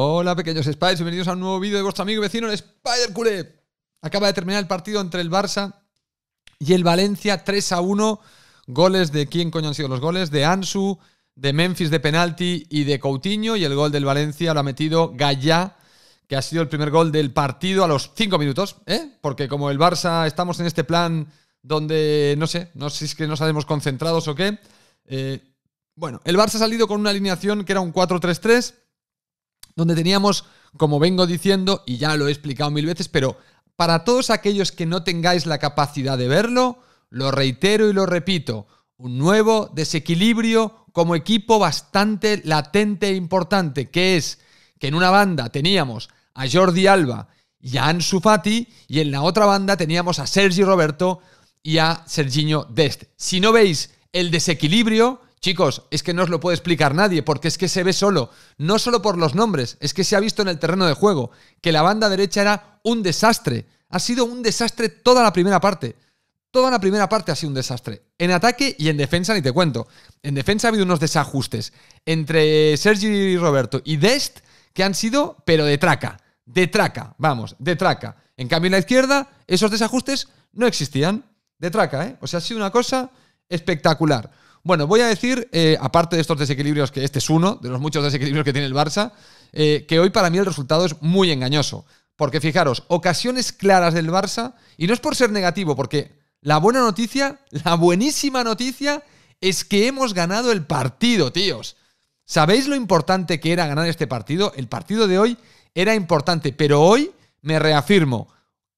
Hola pequeños Spiders, bienvenidos a un nuevo vídeo de vuestro amigo y vecino el Spider Cule. Acaba de terminar el partido entre el Barça y el Valencia 3 a 1. Goles de quién coño han sido los goles? De Ansu, de Memphis de penalti y de Coutinho. Y el gol del Valencia lo ha metido Gaya, que ha sido el primer gol del partido a los 5 minutos. ¿eh? Porque como el Barça estamos en este plan donde no sé, no sé si es que nos sabemos concentrados o qué. Eh, bueno, el Barça ha salido con una alineación que era un 4-3-3 donde teníamos, como vengo diciendo, y ya lo he explicado mil veces, pero para todos aquellos que no tengáis la capacidad de verlo, lo reitero y lo repito, un nuevo desequilibrio como equipo bastante latente e importante, que es que en una banda teníamos a Jordi Alba y a Ansu Fati, y en la otra banda teníamos a Sergi Roberto y a Serginho Dest. Si no veis el desequilibrio, Chicos, es que no os lo puede explicar nadie, porque es que se ve solo, no solo por los nombres, es que se ha visto en el terreno de juego, que la banda derecha era un desastre. Ha sido un desastre toda la primera parte. Toda la primera parte ha sido un desastre. En ataque y en defensa, ni te cuento. En defensa ha habido unos desajustes entre Sergi y Roberto y Dest que han sido, pero de traca. De traca, vamos, de traca. En cambio, en la izquierda, esos desajustes no existían. De traca, ¿eh? O sea, ha sido una cosa espectacular. Bueno, voy a decir, eh, aparte de estos desequilibrios, que este es uno de los muchos desequilibrios que tiene el Barça, eh, que hoy para mí el resultado es muy engañoso. Porque fijaros, ocasiones claras del Barça, y no es por ser negativo, porque la buena noticia, la buenísima noticia, es que hemos ganado el partido, tíos. ¿Sabéis lo importante que era ganar este partido? El partido de hoy era importante, pero hoy me reafirmo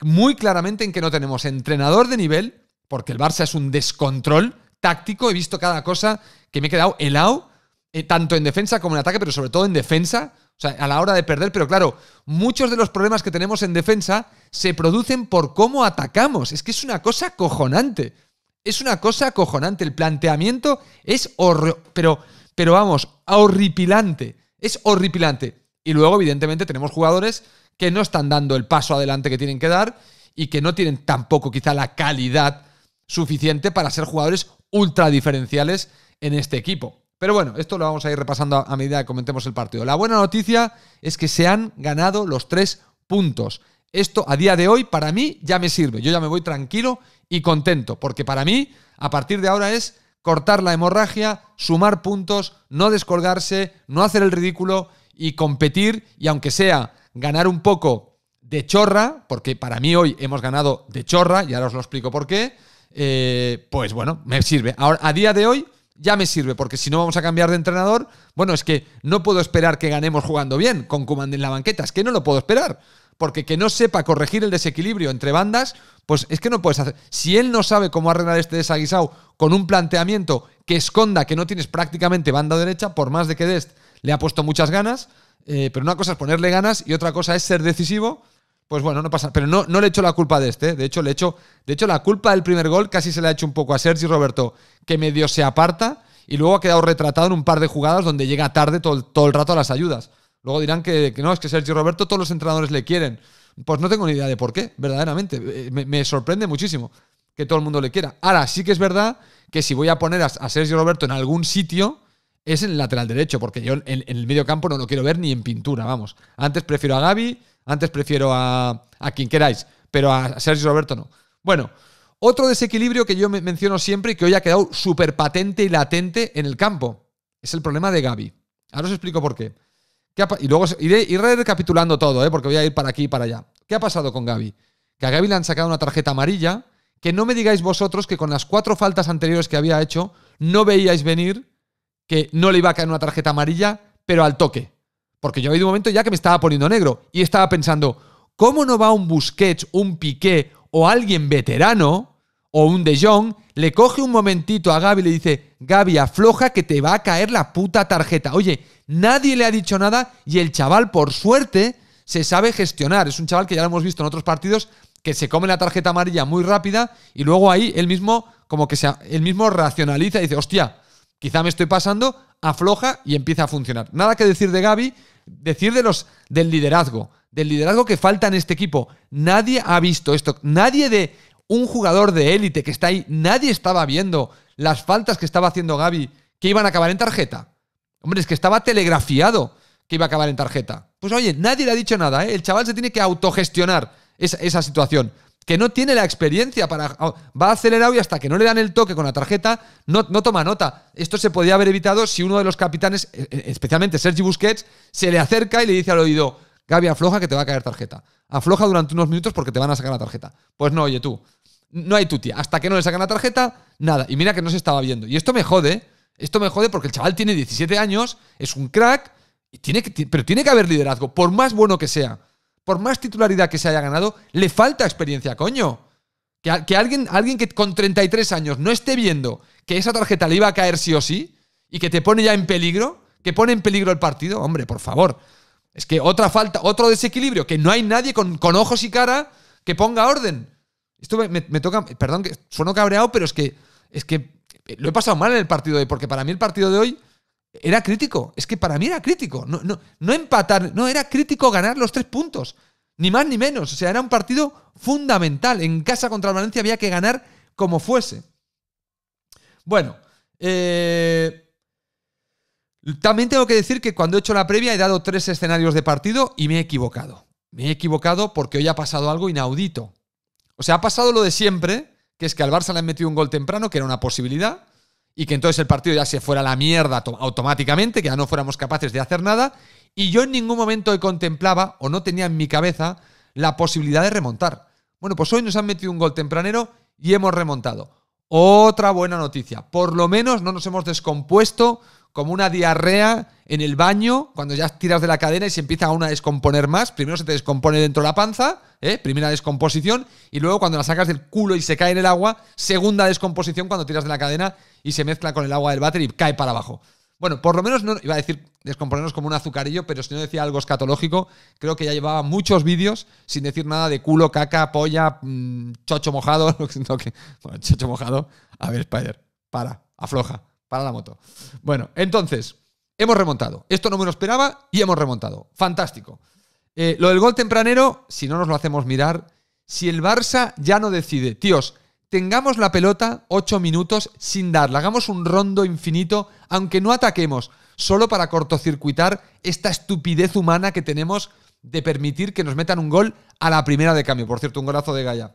muy claramente en que no tenemos entrenador de nivel, porque el Barça es un descontrol, táctico, he visto cada cosa que me he quedado helado, eh, tanto en defensa como en ataque, pero sobre todo en defensa, o sea, a la hora de perder, pero claro, muchos de los problemas que tenemos en defensa se producen por cómo atacamos, es que es una cosa cojonante. Es una cosa cojonante El planteamiento es horror. Pero, pero vamos, horripilante. Es horripilante. Y luego, evidentemente, tenemos jugadores que no están dando el paso adelante que tienen que dar y que no tienen tampoco quizá la calidad suficiente para ser jugadores ultra diferenciales en este equipo. Pero bueno, esto lo vamos a ir repasando a medida que comentemos el partido. La buena noticia es que se han ganado los tres puntos. Esto a día de hoy para mí ya me sirve. Yo ya me voy tranquilo y contento, porque para mí a partir de ahora es cortar la hemorragia, sumar puntos, no descolgarse, no hacer el ridículo y competir y aunque sea ganar un poco de chorra, porque para mí hoy hemos ganado de chorra y ahora os lo explico por qué eh, pues bueno, me sirve. Ahora, a día de hoy ya me sirve, porque si no vamos a cambiar de entrenador, bueno, es que no puedo esperar que ganemos jugando bien con Kuman en la banqueta, es que no lo puedo esperar. Porque que no sepa corregir el desequilibrio entre bandas, pues es que no puedes hacer. Si él no sabe cómo arreglar este desaguisado con un planteamiento que esconda que no tienes prácticamente banda derecha, por más de que Dest le ha puesto muchas ganas, eh, pero una cosa es ponerle ganas y otra cosa es ser decisivo pues bueno, no pasa. Pero no, no le echo la culpa de este. ¿eh? De hecho, le de hecho, la culpa del primer gol casi se la ha hecho un poco a Sergi Roberto, que medio se aparta y luego ha quedado retratado en un par de jugadas donde llega tarde todo, el rato a las ayudas. Luego dirán que, no, es que Sergio Roberto todos los entrenadores le quieren. Pues no tengo ni idea de por qué, verdaderamente. Eh, me, sorprende muchísimo que todo el mundo le quiera. Ahora, sí que es verdad que si voy a poner a, Sergio Roberto en algún sitio, es en el lateral derecho, porque yo en, en, el medio campo no lo quiero ver ni en pintura, vamos. Antes prefiero a Gaby, antes prefiero a, quien queráis, pero a Sergio Roberto no. Bueno, otro desequilibrio que yo menciono siempre y que hoy ha quedado súper patente y latente en el campo es el problema de Gaby. Ahora os explico por qué. y luego iré, recapitulando todo, ¿eh? porque voy a ir para aquí y para allá. ¿Qué ha pasado con Gaby? Que a Gaby le han sacado una tarjeta amarilla que no me digáis vosotros que con las cuatro faltas anteriores que había hecho, no veíais venir que no le iba a caer una tarjeta amarilla, pero al toque. Porque yo había un momento ya que me estaba poniendo negro y estaba pensando, ¿cómo no va un Busquets, un Piqué o alguien veterano o un De Jong, le coge un momentito a Gaby y le dice, Gaby, afloja que te va a caer la puta tarjeta. Oye, nadie le ha dicho nada y el chaval, por suerte, se sabe gestionar. Es un chaval que ya lo hemos visto en otros partidos, que se come la tarjeta amarilla muy rápida y luego ahí él mismo, como que se, él mismo racionaliza y dice, hostia, quizá me estoy pasando, afloja y empieza a funcionar. Nada que decir de Gaby, decir de los, del liderazgo, del liderazgo que falta en este equipo. Nadie ha visto esto, nadie de un jugador de élite que está ahí, nadie estaba viendo las faltas que estaba haciendo Gaby que iban a acabar en tarjeta. Hombre, es que estaba telegrafiado que iba a acabar en tarjeta. Pues oye, nadie le ha dicho nada, ¿eh? el chaval se tiene que autogestionar esa, esa situación que no tiene la experiencia para. Ah, va acelerado y hasta que no le dan el toque con la tarjeta, no, toma nota. Esto se podía haber evitado si uno de los capitanes, e, e, especialmente Sergi Busquets, se le acerca y le dice al oído: Gaby, afloja que te va a caer tarjeta. Afloja durante unos minutos porque te van a sacar la tarjeta. Pues no, oye tú. No hay tutia. Hasta que no le sacan la tarjeta, nada. Y mira que no se estaba viendo. Y esto me jode. Esto me jode porque el chaval tiene 17 años, es un crack, y tiene que, pero tiene que haber liderazgo, por más bueno que sea por más titularidad que se haya ganado, le falta experiencia, coño. Que, alguien, alguien que con 33 años no esté viendo que esa tarjeta le iba a caer sí o sí y que te pone ya en peligro, que pone en peligro el partido, hombre, por favor. Es que otra falta, otro desequilibrio, que no hay nadie con, con ojos y cara que ponga orden. Esto me, toca, perdón que sueno cabreado, pero es que, es que lo he pasado mal en el partido de hoy, porque para mí el partido de hoy era crítico, es que para mí era crítico. No, empatar, no, era crítico ganar los tres puntos. Ni más ni menos. O sea, era un partido fundamental. En casa contra el Valencia había que ganar como fuese. Bueno, eh, también tengo que decir que cuando he hecho la previa he dado tres escenarios de partido y me he equivocado. Me he equivocado porque hoy ha pasado algo inaudito. O sea, ha pasado lo de siempre, que es que al Barça le han metido un gol temprano, que era una posibilidad y que entonces el partido ya se fuera a la mierda automáticamente, que ya no fuéramos capaces de hacer nada, y yo en ningún momento contemplaba o no tenía en mi cabeza la posibilidad de remontar. Bueno, pues hoy nos han metido un gol tempranero y hemos remontado. Otra buena noticia. Por lo menos no nos hemos descompuesto como una diarrea en el baño, cuando ya tiras de la cadena y se empieza aún a descomponer más. Primero se te descompone dentro de la panza, ¿eh? primera descomposición, y luego cuando la sacas del culo y se cae en el agua, segunda descomposición cuando tiras de la cadena y se mezcla con el agua del váter y cae para abajo. Bueno, por lo menos no iba a decir descomponernos como un azucarillo, pero si no decía algo escatológico, creo que ya llevaba muchos vídeos sin decir nada de culo, caca, polla, mm, chocho mojado. chocho mojado. A ver, Spider, para, afloja para la moto. Bueno, entonces, hemos remontado. Esto no me lo esperaba y hemos remontado. Fantástico. Eh, lo del gol tempranero, si no nos lo hacemos mirar, si el Barça ya no decide, tíos, tengamos la pelota ocho minutos sin darla, hagamos un rondo infinito, aunque no ataquemos, solo para cortocircuitar esta estupidez humana que tenemos de permitir que nos metan un gol a la primera de cambio. Por cierto, un golazo de Gaya.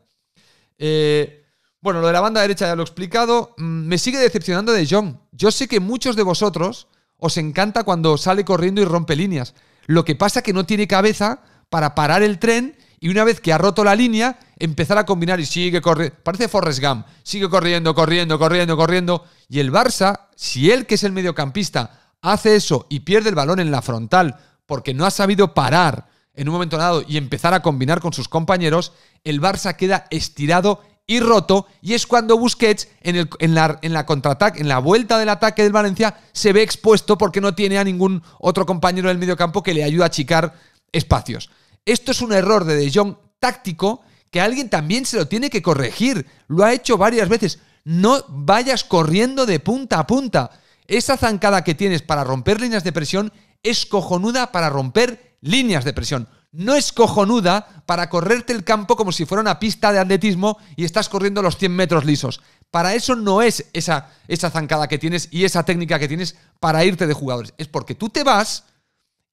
Eh, bueno, lo de la banda derecha ya lo he explicado. Mm, me sigue decepcionando de John. Yo sé que muchos de vosotros os encanta cuando sale corriendo y rompe líneas. Lo que pasa es que no tiene cabeza para parar el tren y una vez que ha roto la línea, empezar a combinar y sigue corriendo. Parece Forrest Gump. Sigue corriendo, corriendo, corriendo, corriendo. Y el Barça, si él que es el mediocampista hace eso y pierde el balón en la frontal porque no ha sabido parar en un momento dado y empezar a combinar con sus compañeros, el Barça queda estirado y roto, y es cuando Busquets en, el, la, en contraataque, en la vuelta del ataque del Valencia, se ve expuesto porque no tiene a ningún otro compañero del mediocampo que le ayude a achicar espacios. Esto es un error de De Jong táctico que alguien también se lo tiene que corregir. Lo ha hecho varias veces. No vayas corriendo de punta a punta. Esa zancada que tienes para romper líneas de presión es cojonuda para romper líneas de presión no es cojonuda para correrte el campo como si fuera una pista de atletismo y estás corriendo los 100 metros lisos. Para eso no es esa, zancada que tienes y esa técnica que tienes para irte de jugadores. Es porque tú te vas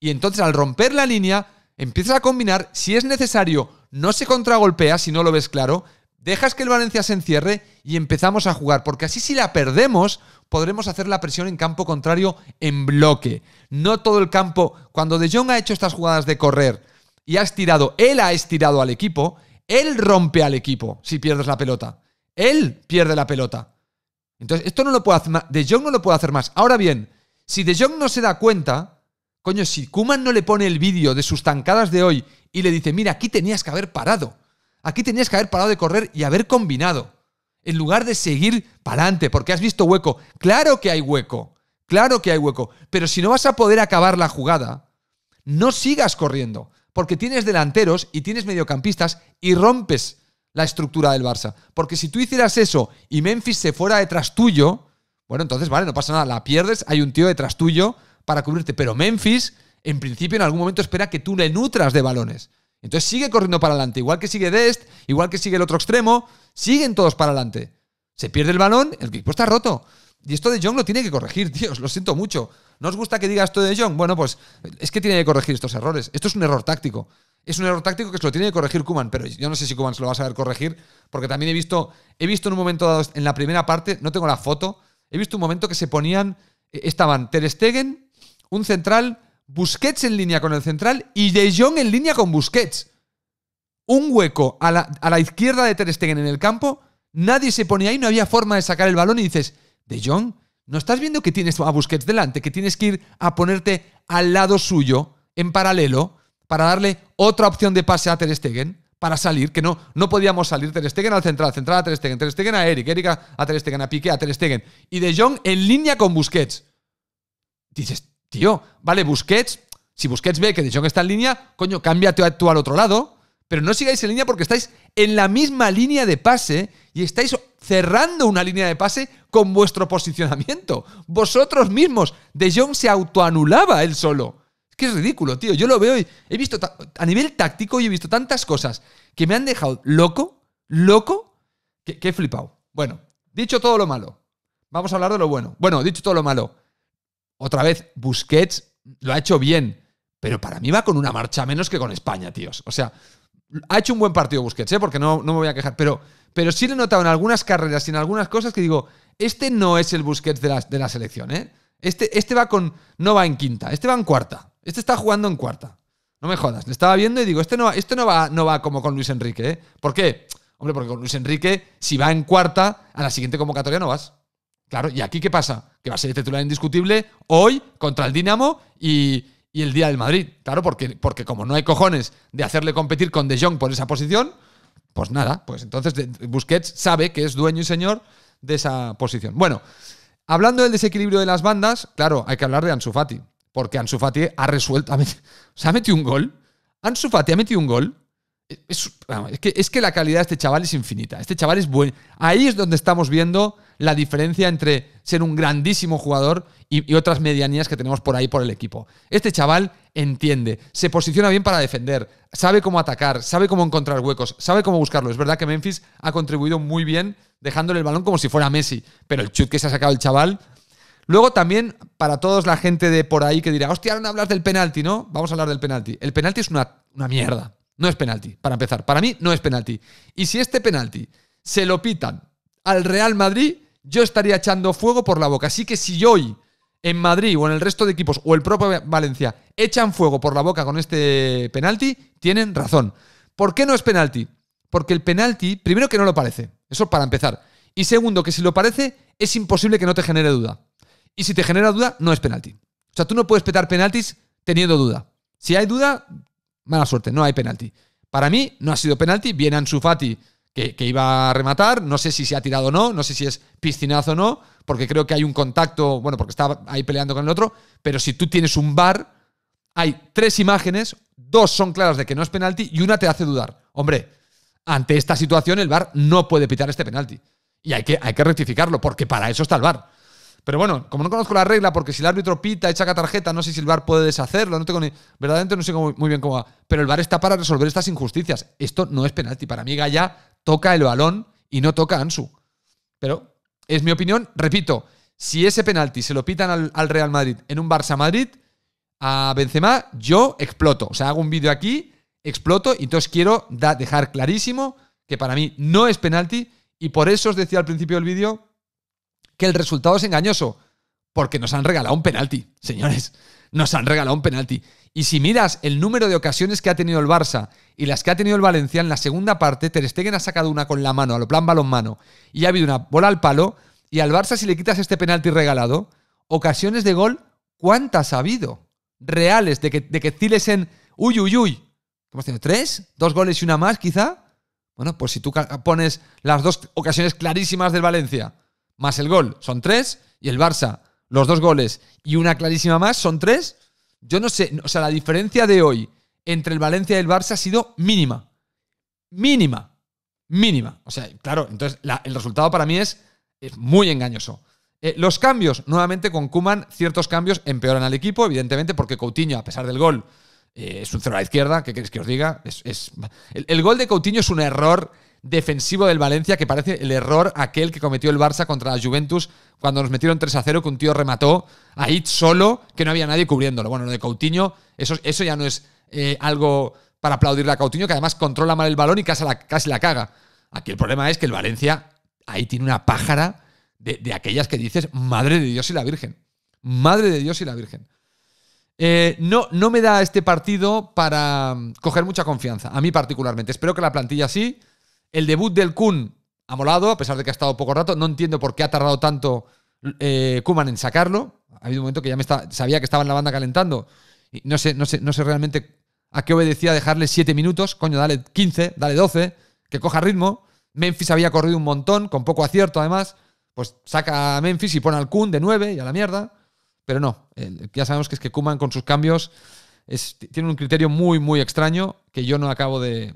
y entonces al romper la línea empiezas a combinar. Si es necesario, no se contragolpea si no lo ves claro. Dejas que el Valencia se encierre y empezamos a jugar, porque así si la perdemos podremos hacer la presión en campo contrario en bloque. No todo el campo, cuando De Jong ha hecho estas jugadas de correr, y ha tirado, él ha estirado al equipo, él rompe al equipo si pierdes la pelota. Él pierde la pelota. Entonces, esto no lo puede hacer más. De Jong no lo puede hacer más. Ahora bien, si De Jong no se da cuenta, coño, si Kuman no le pone el vídeo de sus tancadas de hoy y le dice, mira, aquí tenías que haber parado. Aquí tenías que haber parado de correr y haber combinado. En lugar de seguir para adelante, porque has visto hueco. Claro que hay hueco. Claro que hay hueco. Pero si no vas a poder acabar la jugada, no sigas corriendo porque tienes delanteros y tienes mediocampistas y rompes la estructura del Barça. Porque si tú hicieras eso y Memphis se fuera detrás tuyo, bueno, entonces vale, no pasa nada, la pierdes, hay un tío detrás tuyo para cubrirte, pero Memphis en principio en algún momento espera que tú le nutras de balones. Entonces sigue corriendo para adelante, igual que sigue Dest, igual que sigue el otro extremo, siguen todos para adelante. Se pierde el balón, el equipo está roto. Y esto de Jong lo tiene que corregir, tíos. Lo siento mucho. ¿No os gusta que diga esto de Jong? Bueno, pues es que tiene que corregir estos errores. Esto es un error táctico. Es un error táctico que se lo tiene que corregir Kuman, pero yo no sé si Kuman se lo va a saber corregir, porque también he visto, he visto en un momento dado, en la primera parte, no tengo la foto, he visto un momento que se ponían, eh, estaban Ter Stegen, un central, Busquets en línea con el central y De Jong en línea con Busquets. Un hueco a la, a la izquierda de Ter Stegen en el campo, nadie se ponía ahí, no había forma de sacar el balón y dices, de Jong. ¿No estás viendo que tienes a Busquets delante, que tienes que ir a ponerte al lado suyo, en paralelo, para darle otra opción de pase a Ter Stegen, para salir, que no, no podíamos salir Ter Stegen al central, central a Ter Stegen, Ter Stegen a Eric, Eric a Ter Stegen, a Piqué, a Ter Stegen, y De Jong en línea con Busquets. Dices, tío, vale, Busquets, si Busquets ve que De Jong está en línea, coño, cámbiate tú al otro lado, pero no sigáis en línea porque estáis en la misma línea de pase y estáis cerrando una línea de pase con vuestro posicionamiento. Vosotros mismos. De Jong se autoanulaba él solo. Es que es ridículo, tío. Yo lo veo y he visto a nivel táctico y he visto tantas cosas que me han dejado loco, loco, que, que he flipado. Bueno, dicho todo lo malo, vamos a hablar de lo bueno. Bueno, dicho todo lo malo, otra vez, Busquets lo ha hecho bien, pero para mí va con una marcha menos que con España, tíos. O sea, ha hecho un buen partido Busquets, ¿eh? porque no, no me voy a quejar, pero, pero sí le he notado en algunas carreras y en algunas cosas que digo, este no es el Busquets de la, de la selección, ¿eh? Este, este va con. No va en quinta, este va en cuarta. Este está jugando en cuarta. No me jodas. Le estaba viendo y digo, este no, este no, va, no va como con Luis Enrique, ¿eh? ¿Por qué? Hombre, porque con Luis Enrique, si va en cuarta, a la siguiente convocatoria no vas. Claro, ¿y aquí qué pasa? Que va a ser titular indiscutible hoy contra el Dinamo y, y el día del Madrid. Claro, porque, porque como no hay cojones de hacerle competir con De Jong por esa posición, pues nada, pues entonces Busquets sabe que es dueño y señor de esa posición. Bueno, hablando del desequilibrio de las bandas, claro, hay que hablar de Ansu Fati, porque Ansu Fati ha resuelto, o se ha metido un gol. Ansu Fati ha metido un gol. E, es, que, es que la calidad de este chaval es infinita. Este chaval es bueno. Ahí es donde estamos viendo la diferencia entre ser un grandísimo jugador y, otras medianías que tenemos por ahí por el equipo. Este chaval entiende, se posiciona bien para defender, sabe cómo atacar, sabe cómo encontrar huecos, sabe cómo buscarlo. Es verdad que Memphis ha contribuido muy bien dejándole el balón como si fuera Messi, pero el chut que se ha sacado el chaval. Luego también, para todos la gente de por ahí que dirá, hostia, ahora no hablas del penalti, ¿no? Vamos a hablar del penalti. El penalti es una, una mierda. No es penalti, para empezar. Para mí no es penalti. Y si este penalti se lo pitan al Real Madrid, yo estaría echando fuego por la boca. Así que si hoy en Madrid o en el resto de equipos o el propio Valencia echan fuego por la boca con este penalti, tienen razón. ¿Por qué no es penalti? Porque el penalti, primero que no lo parece, eso para empezar. Y segundo, que si lo parece, es imposible que no te genere duda. Y si te genera duda, no es penalti. O sea, tú no puedes petar penaltis teniendo duda. Si hay duda, mala suerte, no hay penalti. Para mí, no ha sido penalti. Bien Ansu Fati que, iba a rematar. No sé si se ha tirado o no, no sé si es piscinazo o no, porque creo que hay un contacto, bueno, porque estaba ahí peleando con el otro, pero si tú tienes un bar, hay tres imágenes, dos son claras de que no es penalti y una te hace dudar. Hombre, ante esta situación el bar no puede pitar este penalti. Y hay que, hay que rectificarlo, porque para eso está el bar. Pero bueno, como no conozco la regla, porque si el árbitro pita, echa la tarjeta, no sé si el bar puede deshacerlo, no tengo ni. Verdaderamente no sé muy bien cómo va. Pero el bar está para resolver estas injusticias. Esto no es penalti. Para mí, Gaya toca el balón y no toca a Ansu. Pero es mi opinión, repito, si ese penalti se lo pitan al, Real Madrid en un Barça Madrid, a Benzema yo exploto. O sea, hago un vídeo aquí, exploto y entonces quiero dejar clarísimo que para mí no es penalti y por eso os decía al principio del vídeo que el resultado es engañoso porque nos han regalado un penalti, señores. Nos han regalado un penalti. Y si miras el número de ocasiones que ha tenido el Barça y las que ha tenido el Valencia en la segunda parte, Ter ha sacado una con la mano, a lo plan balón-mano, y ha habido una bola al palo, y al Barça si le quitas este penalti regalado, ocasiones de gol, ¿cuántas ha habido? Reales, de que, de que uy, uy, uy, uy, hemos tenido? ¿Tres? ¿Dos goles y una más, quizá? Bueno, pues si tú pones las dos ocasiones clarísimas del Valencia, más el gol, son tres, y el Barça los dos goles y una clarísima más, son tres. Yo no sé, o sea, la diferencia de hoy entre el Valencia y el Barça ha sido mínima. Mínima. Mínima. O sea, claro, entonces el resultado para mí es, es muy engañoso. Eh, los cambios, nuevamente con Kuman, ciertos cambios empeoran al equipo, evidentemente, porque Coutinho, a pesar del gol, eh, es un cero a la izquierda, ¿qué queréis que os diga? Es, el, el, gol de Coutinho es un error defensivo del Valencia que parece el error aquel que cometió el Barça contra la Juventus cuando nos metieron 3 a 0, que un tío remató ahí solo, que no había nadie cubriéndolo. Bueno, lo de Coutinho, eso, eso ya no es eh, algo para aplaudirle a Coutinho, que además controla mal el balón y casi la, casi la caga. Aquí el problema es que el Valencia ahí tiene una pájara de, aquellas que dices, madre de Dios y la Virgen. Madre de Dios y la Virgen. Eh, no, no me da este partido para mm, coger mucha confianza, a mí particularmente. Espero que la plantilla sí. El debut del Kun ha molado, a pesar de que ha estado poco rato. No entiendo por qué ha tardado tanto eh, Kuman en sacarlo. Ha habido un momento que ya me sabía que estaba en la banda calentando. Y no sé, no sé, no sé realmente a qué obedecía dejarle 7 minutos. Coño, dale 15, dale 12, que coja ritmo. Memphis había corrido un montón, con poco acierto además. Pues saca a Memphis y pone al Kun de 9 y a la mierda. Pero no, ya sabemos que es que Kuman con sus cambios tiene un criterio muy, muy extraño que yo no acabo de,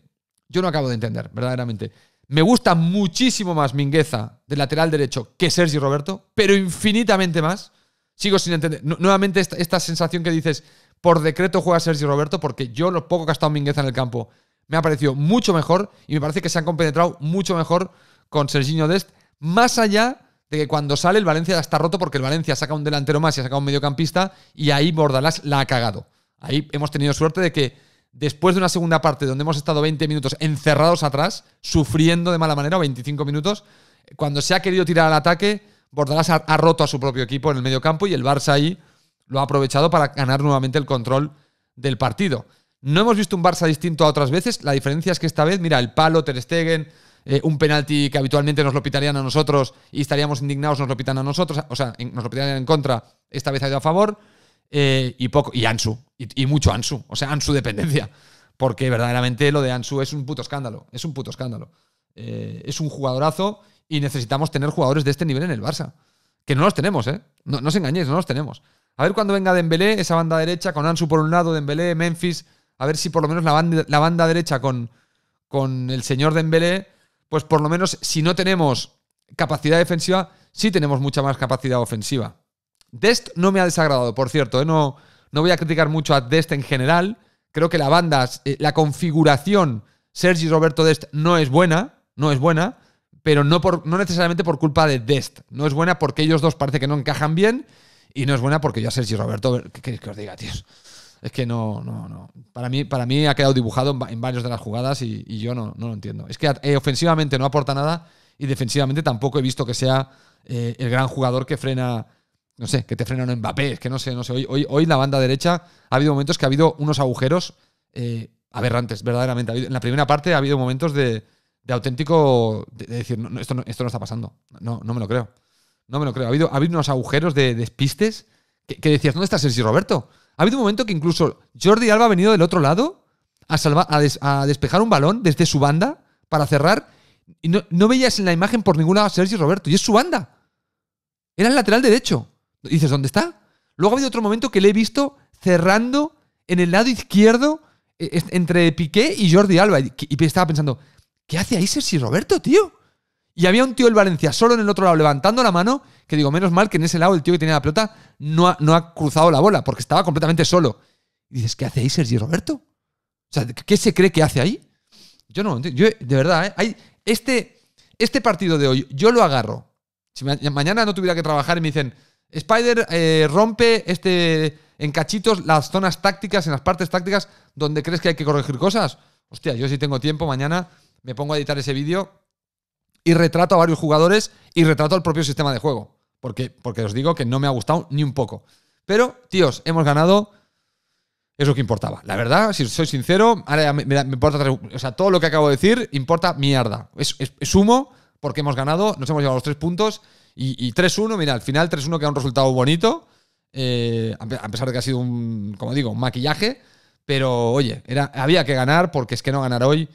yo no acabo de entender, verdaderamente. Me gusta muchísimo más Mingueza de lateral derecho que Sergi Roberto, pero infinitamente más. Sigo sin entender. nuevamente esta, sensación que dices, por decreto juega Sergi Roberto, porque yo lo poco que ha estado Mingueza en el campo me ha parecido mucho mejor y me parece que se han compenetrado mucho mejor con Serginho Dest, más allá de que cuando sale el Valencia está roto porque el Valencia saca un delantero más y ha sacado un mediocampista y ahí Bordalás la ha cagado. Ahí hemos tenido suerte de que después de una segunda parte donde hemos estado 20 minutos encerrados atrás, sufriendo de mala manera, 25 minutos, cuando se ha querido tirar al ataque, Bordalás ha, roto a su propio equipo en el medio campo y el Barça ahí lo ha aprovechado para ganar nuevamente el control del partido. No hemos visto un Barça distinto a otras veces. La diferencia es que esta vez, mira, el palo, Ter Stegen, eh, un penalti que habitualmente nos lo pitarían a nosotros y estaríamos indignados, nos lo pitan a nosotros, o sea, nos lo pitarían en contra, esta vez ha ido a favor. Eh, y poco. Y Ansu. Y, mucho Ansu. O sea, Ansu dependencia. Porque verdaderamente lo de Ansu es un puto escándalo. Es un puto escándalo. Eh, es un jugadorazo y necesitamos tener jugadores de este nivel en el Barça. Que no los tenemos, ¿eh? No, os engañéis, no los tenemos. A ver cuando venga Dembélé, esa banda derecha, con Ansu por un lado, Dembélé, Memphis. A ver si por lo menos la banda, la banda derecha con, con el señor Dembélé, pues por lo menos si no tenemos capacidad defensiva, sí tenemos mucha más capacidad ofensiva. Dest no me ha desagradado, por cierto. ¿eh? No, no voy a criticar mucho a Dest en general. Creo que la banda, eh, la configuración Sergi Roberto Dest no es buena, no es buena, pero no, por, no necesariamente por culpa de Dest. No es buena porque ellos dos parece que no encajan bien y no es buena porque yo a Sergi Roberto, ¿qué queréis que os diga, tíos? Es que no, no, no. Para mí, para mí ha quedado dibujado en varias de las jugadas y, yo no, no, lo entiendo. Es que eh, ofensivamente no aporta nada y defensivamente tampoco he visto que sea el gran jugador que frena no sé, que te frenan en Mbappé, es que no sé, no sé. Hoy, hoy, la banda derecha ha habido momentos que ha habido unos agujeros eh, aberrantes, verdaderamente. en la primera parte ha habido momentos de, auténtico, de, decir, esto, no, esto no está pasando, no, no me lo creo. No me lo creo. Ha habido, ha habido unos agujeros de despistes que, decías, ¿dónde está Sergi Roberto? Ha habido un momento que incluso Jordi Alba ha venido del otro lado a, a, despejar un balón desde su banda para cerrar y no, veías en la imagen por ningún lado a Sergio Roberto. Y es su banda. Era el lateral derecho dices, ¿dónde está? Luego ha habido otro momento que le he visto cerrando en el lado izquierdo e, entre Piqué y Jordi Alba. Y, estaba pensando, ¿qué hace ahí Sergi Roberto, tío? Y había un tío del Valencia solo en el otro lado levantando la mano, que digo, menos mal que en ese lado el tío que tenía la pelota no ha, no ha cruzado la bola, porque estaba completamente solo. Y dices, ¿qué hace ahí y Roberto? O sea, ¿qué se cree que hace ahí? Yo no, yo, de verdad, ¿eh? Hay, este, este partido de hoy, yo lo agarro. Si mañana no tuviera que trabajar y me dicen, Spider eh, rompe este en cachitos las zonas tácticas, en las partes tácticas donde crees que hay que corregir cosas. Hostia, yo si tengo tiempo, mañana me pongo a editar ese vídeo y retrato a varios jugadores y retrato al propio sistema de juego. Porque, porque os digo que no me ha gustado ni un poco. Pero, tíos, hemos ganado. Es lo que importaba. La verdad, si soy sincero, ahora me, importa. O sea, todo lo que acabo de decir importa mierda. Es, es, porque hemos ganado, nos hemos llevado los tres puntos y, 3-1, mira, al final 3-1 queda un resultado bonito, eh, a pesar de que ha sido un, como digo, un maquillaje, pero oye, era, había que ganar porque es que no ganar hoy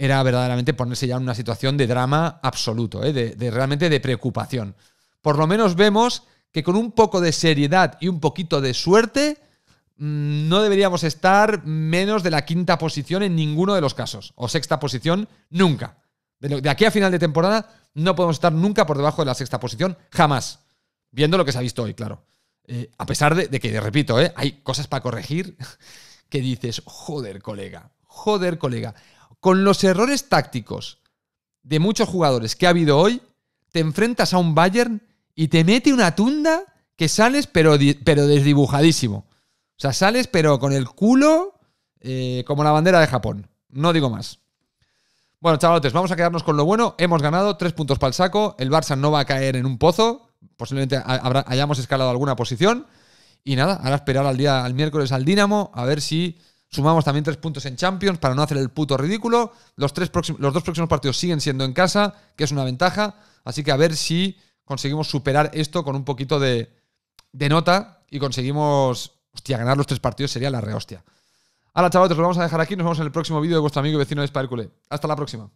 era verdaderamente ponerse ya en una situación de drama absoluto, eh, de, realmente de preocupación. Por lo menos vemos que con un poco de seriedad y un poquito de suerte, mm, no deberíamos estar menos de la quinta posición en ninguno de los casos, o sexta posición nunca. De, aquí a final de temporada no podemos estar nunca por debajo de la sexta posición, jamás. Viendo lo que se ha visto hoy, claro. Eh, a pesar de, de que, repito, eh, hay cosas para corregir que dices, joder, colega, joder, colega. Con los errores tácticos de muchos jugadores que ha habido hoy, te enfrentas a un Bayern y te mete una tunda que sales pero, pero desdibujadísimo. O sea, sales pero con el culo eh, como la bandera de Japón. No digo más. Bueno, chavalotes, vamos a quedarnos con lo bueno. Hemos ganado tres puntos para el saco. El Barça no va a caer en un pozo. Posiblemente hayamos escalado alguna posición. Y nada, ahora esperar al día, al miércoles al Dinamo, a ver si sumamos también tres puntos en Champions para no hacer el puto ridículo. Los, próximos, los dos próximos partidos siguen siendo en casa, que es una ventaja. Así que a ver si conseguimos superar esto con un poquito de, de nota y conseguimos. Hostia, ganar los tres partidos sería la rehostia. Ahora, chavales, lo vamos a dejar aquí. Nos vemos en el próximo vídeo de vuestro amigo y vecino de Spider Hasta la próxima.